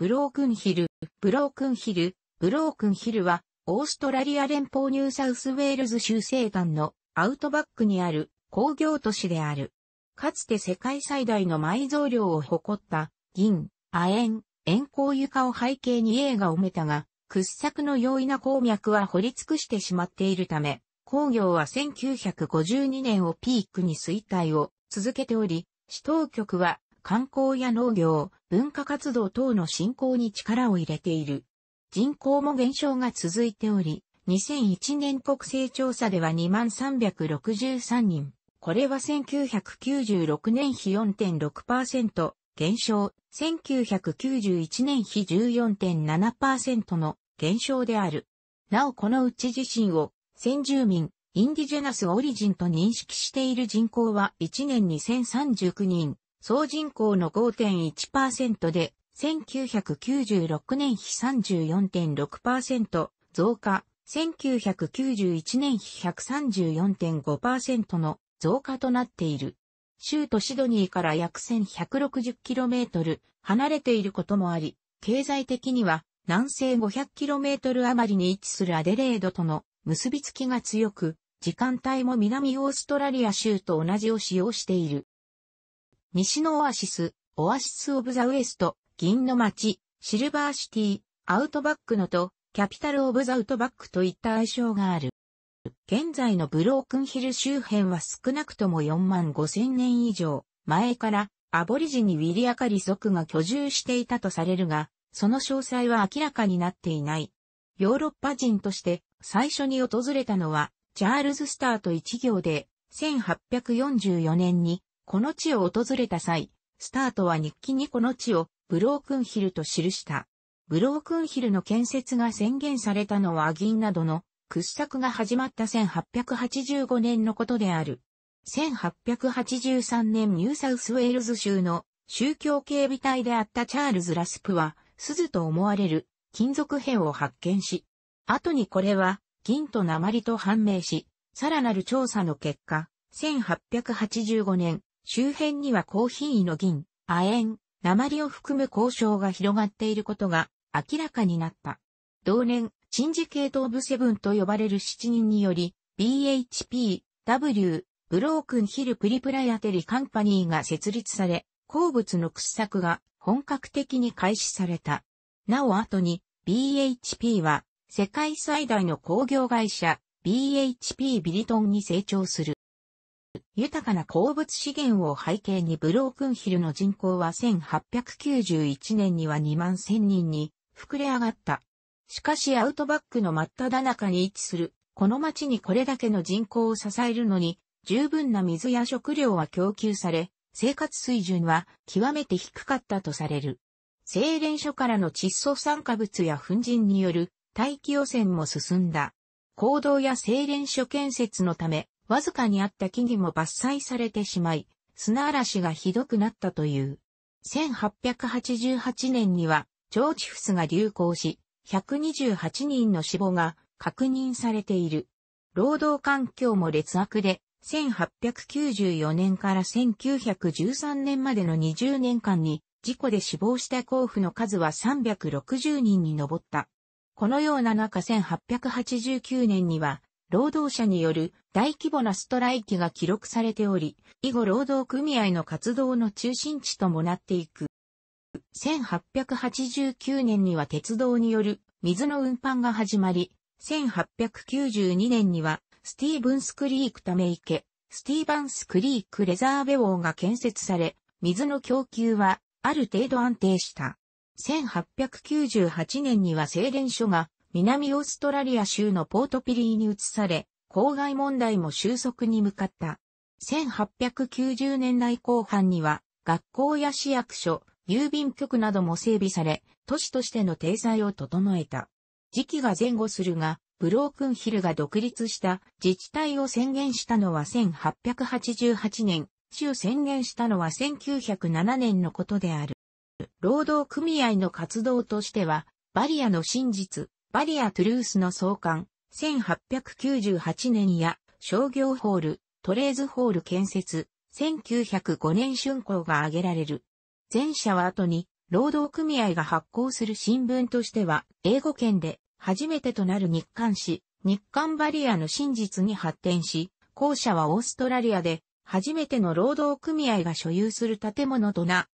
ブロークンヒル、ブロークンヒル、ブロークンヒルは、オーストラリア連邦ニューサウスウェールズ州西岸のアウトバックにある工業都市である。かつて世界最大の埋蔵量を誇った銀、亜鉛、塩鉱床を背景に映画を埋めたが、掘削の容易な鉱脈は掘り尽くしてしまっているため、工業は1952年をピークに衰退を続けており、市当局は観光や農業、文化活動等の振興に力を入れている。人口も減少が続いており、2001年国勢調査では2363人。これは1996年比4.6%、減少、1991年比14.7%の減少である。なおこのうち自身を先住民、インディジェナスオリジンと認識している人口は1年2039人、総人口の5.1%で、1996年比34.6%増加、1991年比134.5%の増加となっている。州都シドニーから約 1160km 離れていることもあり、経済的には南西 500km 余りに位置するアデレードとの結びつきが強く、時間帯も南オーストラリア州と同じを使用している。西のオアシス、オアシスオブザウエスト、銀の街、シルバーシティ、アウトバックのと、キャピタルオブザウトバックといった愛称がある。現在のブロークンヒル周辺は少なくとも4万5千年以上前からアボリジニウィリアカリ族が居住していたとされるが、その詳細は明らかになっていない。ヨーロッパ人として最初に訪れたのはチャールズ・スターと一行で1844年にこの地を訪れた際、スタートは日記にこの地をブロークンヒルと記した。ブロークンヒルの建設が宣言されたのは銀などの掘削が始まった1885年のことである。1883年ニューサウスウェールズ州の宗教警備隊であったチャールズ・ラスプは、鈴と思われる金属片を発見し、後にこれは銀と鉛と判明し、さらなる調査の結果、1885年、周辺には高品位の銀、亜鉛、鉛を含む交渉が広がっていることが明らかになった。同年、チンジケート・オブ・セブンと呼ばれる7人により、BHP、W、ブロークン・ヒル・プリプライアテリ・カンパニーが設立され、鉱物の掘削が本格的に開始された。なお後に、BHP は世界最大の工業会社、BHP ビリトンに成長する。豊かな鉱物資源を背景にブロークンヒルの人口は1891年には2万1000人に膨れ上がった。しかしアウトバックの真っ只中に位置する、この町にこれだけの人口を支えるのに、十分な水や食料は供給され、生活水準は極めて低かったとされる。精錬所からの窒素酸化物や粉塵による大気汚染も進んだ。行動や精錬所建設のため、わずかにあった木々も伐採されてしまい、砂嵐がひどくなったという。1888年には、ーチフスが流行し、128人の死亡が確認されている。労働環境も劣悪で、1894年から1913年までの20年間に、事故で死亡した甲府の数は360人に上った。このような中1889年には、労働者による大規模なストライキが記録されており、以後労働組合の活動の中心地ともなっていく。1889年には鉄道による水の運搬が始まり、1892年にはスティーブンスクリークため池、スティーバンスクリークレザーベウォーが建設され、水の供給はある程度安定した。1898年には精錬所が南オーストラリア州のポートピリーに移され、公害問題も収束に向かった。1890年代後半には、学校や市役所、郵便局なども整備され、都市としての体裁を整えた。時期が前後するが、ブロークンヒルが独立した自治体を宣言したのは1888年、州宣言したのは1907年のことである。労働組合の活動としては、バリアの真実、バリア・トゥルースの創刊、1898年や商業ホール、トレーズホール建設、1905年春光が挙げられる。前者は後に、労働組合が発行する新聞としては、英語圏で初めてとなる日刊誌、日刊バリアの真実に発展し、後者はオーストラリアで、初めての労働組合が所有する建物とな。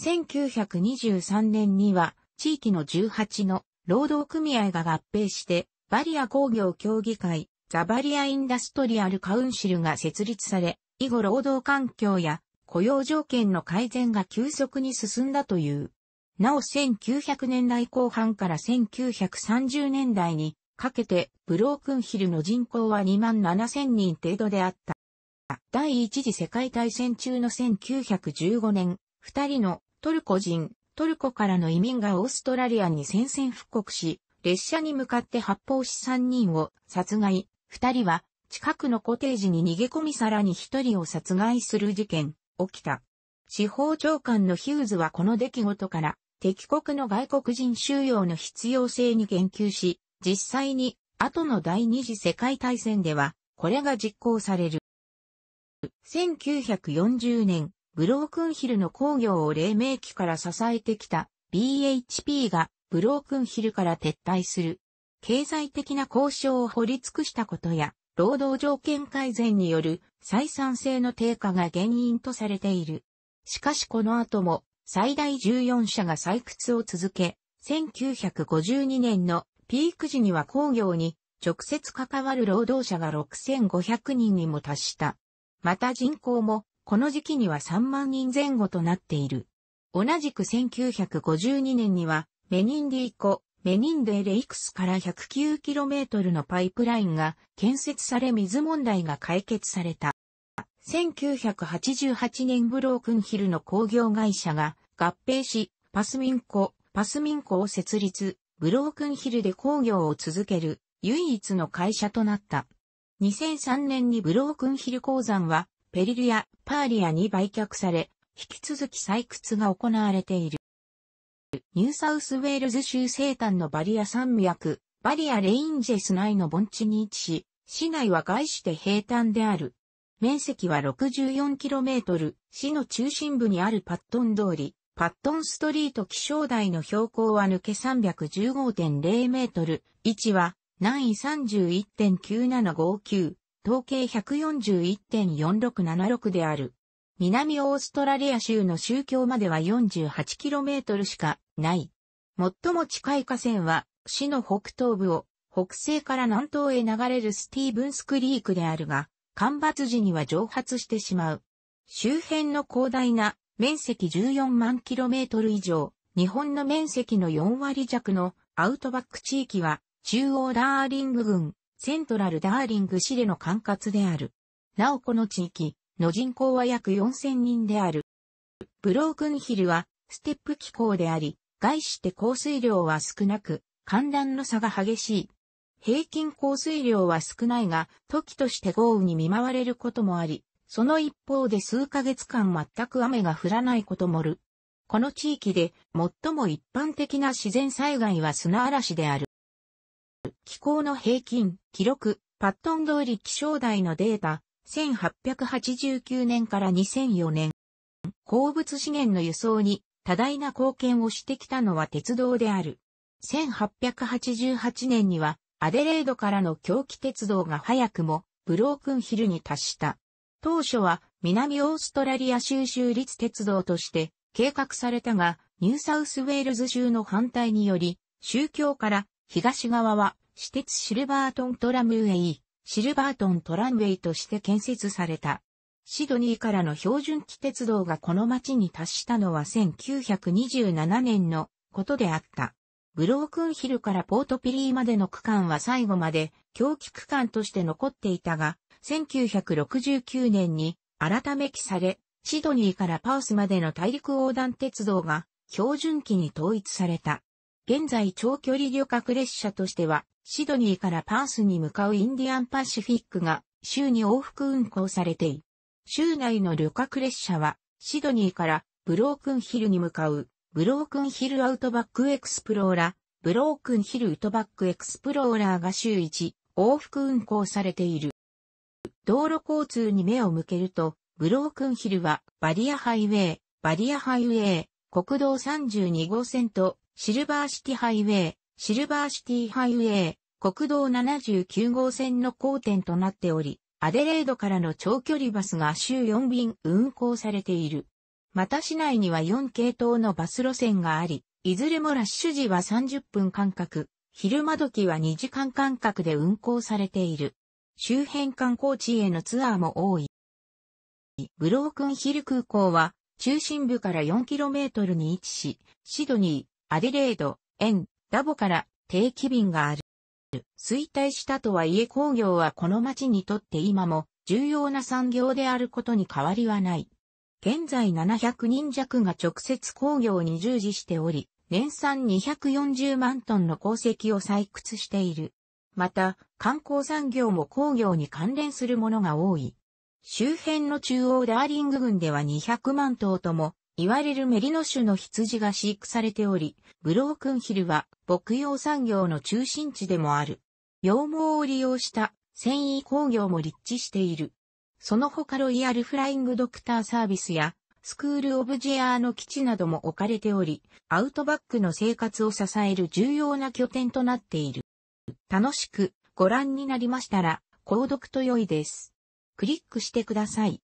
1923年には、地域の18の労働組合が合併して、バリア工業協議会、ザバリアインダストリアルカウンシルが設立され、以後労働環境や雇用条件の改善が急速に進んだという。なお1900年代後半から1930年代にかけてブロークンヒルの人口は2万7000人程度であった。第一次世界大戦中の1915年、二人のトルコ人トルコからの移民がオーストラリアに宣戦布告し、列車に向かって発砲し3人を殺害、2人は近くのコテージに逃げ込みさらに1人を殺害する事件、起きた。司法長官のヒューズはこの出来事から敵国の外国人収容の必要性に言及し、実際に後の第二次世界大戦ではこれが実行される。1940年、ブロークンヒルの工業を黎明期から支えてきた BHP がブロークンヒルから撤退する。経済的な交渉を掘り尽くしたことや、労働条件改善による採算性の低下が原因とされている。しかしこの後も最大14社が採掘を続け、1952年のピーク時には工業に直接関わる労働者が6500人にも達した。また人口もこの時期には3万人前後となっている。同じく1952年には、メニンディ湖、メニンデレイクスから 109km のパイプラインが建設され水問題が解決された。1988年ブロークンヒルの工業会社が合併し、パスミンコ、パスミンコを設立、ブロークンヒルで工業を続ける唯一の会社となった。2003年にブロークンヒル鉱山はペリリア、パーリアに売却され、引き続き採掘が行われている。ニューサウスウェールズ州西端のバリア山脈、バリアレインジェス内の盆地に位置し、市内は外して平坦である。面積は 64km、市の中心部にあるパットン通り、パットンストリート気象台の標高は抜け315.0メートル、位置は南位31.9759、統計141.4676である。南オーストラリア州の宗教までは 48km しかない。最も近い河川は、市の北東部を北西から南東へ流れるスティーブンスクリークであるが、干ばつ時には蒸発してしまう。周辺の広大な面積14万 km 以上、日本の面積の4割弱のアウトバック地域は中央ダーリング群、セントラルダーリング市での管轄である。なおこの地域の人口は約4000人である。ブロークンヒルはステップ気候であり、外して降水量は少なく、寒暖の差が激しい。平均降水量は少ないが、時として豪雨に見舞われることもあり、その一方で数ヶ月間全く雨が降らないこともある。この地域で最も一般的な自然災害は砂嵐である。行の平均、記録、パットン通り気象台のデータ、1889年から2004年。鉱物資源の輸送に多大な貢献をしてきたのは鉄道である。1888年にはアデレードからの狂気鉄道が早くもブロークンヒルに達した。当初は南オーストラリア収集立鉄道として計画されたが、ニューサウスウェールズ州の反対により、宗教から東側は私鉄シルバートントラムウェイ、シルバートントラムウェイとして建設された。シドニーからの標準機鉄道がこの町に達したのは1927年のことであった。ブロークンヒルからポートピリーまでの区間は最後まで狂気区間として残っていたが、1969年に改め記され、シドニーからパウスまでの大陸横断鉄道が標準機に統一された。現在長距離旅客列車としては、シドニーからパースに向かうインディアンパシフィックが週に往復運行されている。州内の旅客列車は、シドニーからブロークンヒルに向かう、ブロークンヒルアウトバックエクスプローラ、ブロークンヒルウトバックエクスプローラーが週1、往復運行されている。道路交通に目を向けると、ブロークンヒルはバリアハイウェイ、バリアハイウェイ、国道32号線とシルバーシティハイウェイ、シルバーシティハイウェイ、国道79号線の交点となっており、アデレードからの長距離バスが週4便運行されている。また市内には4系統のバス路線があり、いずれもラッシュ時は30分間隔、昼間時は2時間間隔で運行されている。周辺観光地へのツアーも多い。ブロークンヒル空港は中心部から 4km に位置し、シドニー、アディレード、エン、ダボから定期便がある。衰退したとはいえ工業はこの町にとって今も重要な産業であることに変わりはない。現在700人弱が直接工業に従事しており、年産240万トンの鉱石を採掘している。また、観光産業も工業に関連するものが多い。周辺の中央ダーリング群では200万頭ともいわれるメリノ種の羊が飼育されており、ブロークンヒルは牧羊産業の中心地でもある。羊毛を利用した繊維工業も立地している。その他ロイヤルフライングドクターサービスやスクールオブジェアーの基地なども置かれており、アウトバックの生活を支える重要な拠点となっている。楽しくご覧になりましたら、購読と良いです。クリックしてください。